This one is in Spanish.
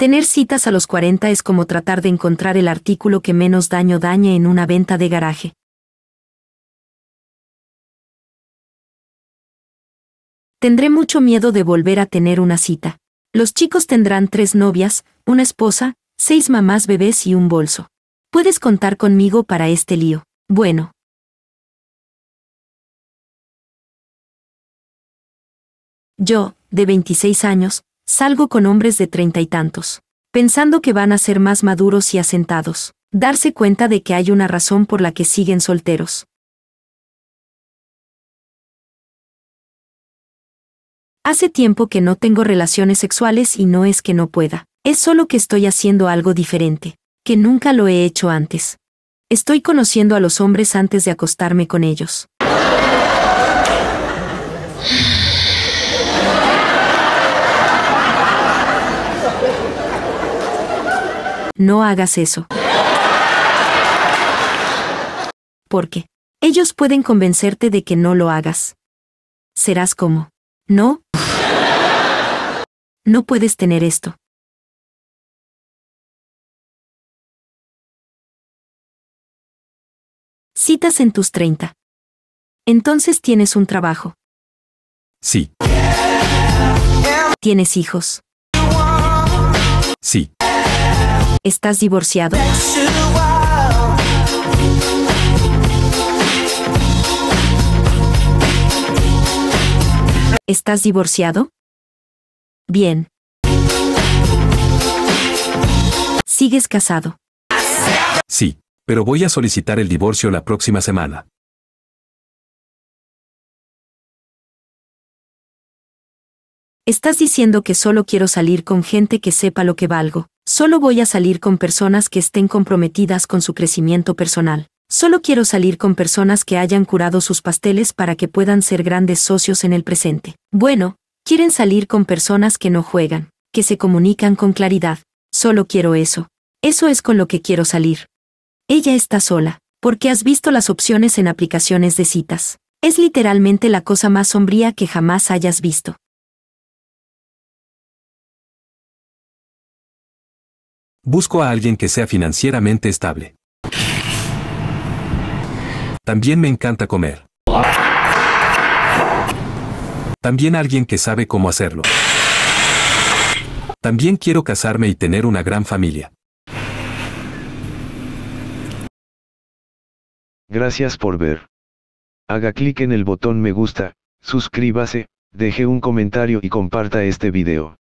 Tener citas a los 40 es como tratar de encontrar el artículo que menos daño dañe en una venta de garaje. Tendré mucho miedo de volver a tener una cita. Los chicos tendrán tres novias, una esposa, seis mamás bebés y un bolso. Puedes contar conmigo para este lío. Bueno. Yo, de 26 años, salgo con hombres de treinta y tantos, pensando que van a ser más maduros y asentados, darse cuenta de que hay una razón por la que siguen solteros. Hace tiempo que no tengo relaciones sexuales y no es que no pueda, es solo que estoy haciendo algo diferente, que nunca lo he hecho antes. Estoy conociendo a los hombres antes de acostarme con ellos. no hagas eso. Porque ellos pueden convencerte de que no lo hagas. Serás como, no, no puedes tener esto. Citas en tus 30. Entonces tienes un trabajo. Sí. Tienes hijos. Sí. ¿Estás divorciado? ¿Estás divorciado? Bien. ¿Sigues casado? Sí, pero voy a solicitar el divorcio la próxima semana. Estás diciendo que solo quiero salir con gente que sepa lo que valgo. Solo voy a salir con personas que estén comprometidas con su crecimiento personal. Solo quiero salir con personas que hayan curado sus pasteles para que puedan ser grandes socios en el presente. Bueno, quieren salir con personas que no juegan, que se comunican con claridad. Solo quiero eso. Eso es con lo que quiero salir. Ella está sola, porque has visto las opciones en aplicaciones de citas. Es literalmente la cosa más sombría que jamás hayas visto. busco a alguien que sea financieramente estable. También me encanta comer. También alguien que sabe cómo hacerlo. También quiero casarme y tener una gran familia. Gracias por ver. Haga clic en el botón me gusta, suscríbase, deje un comentario y comparta este video.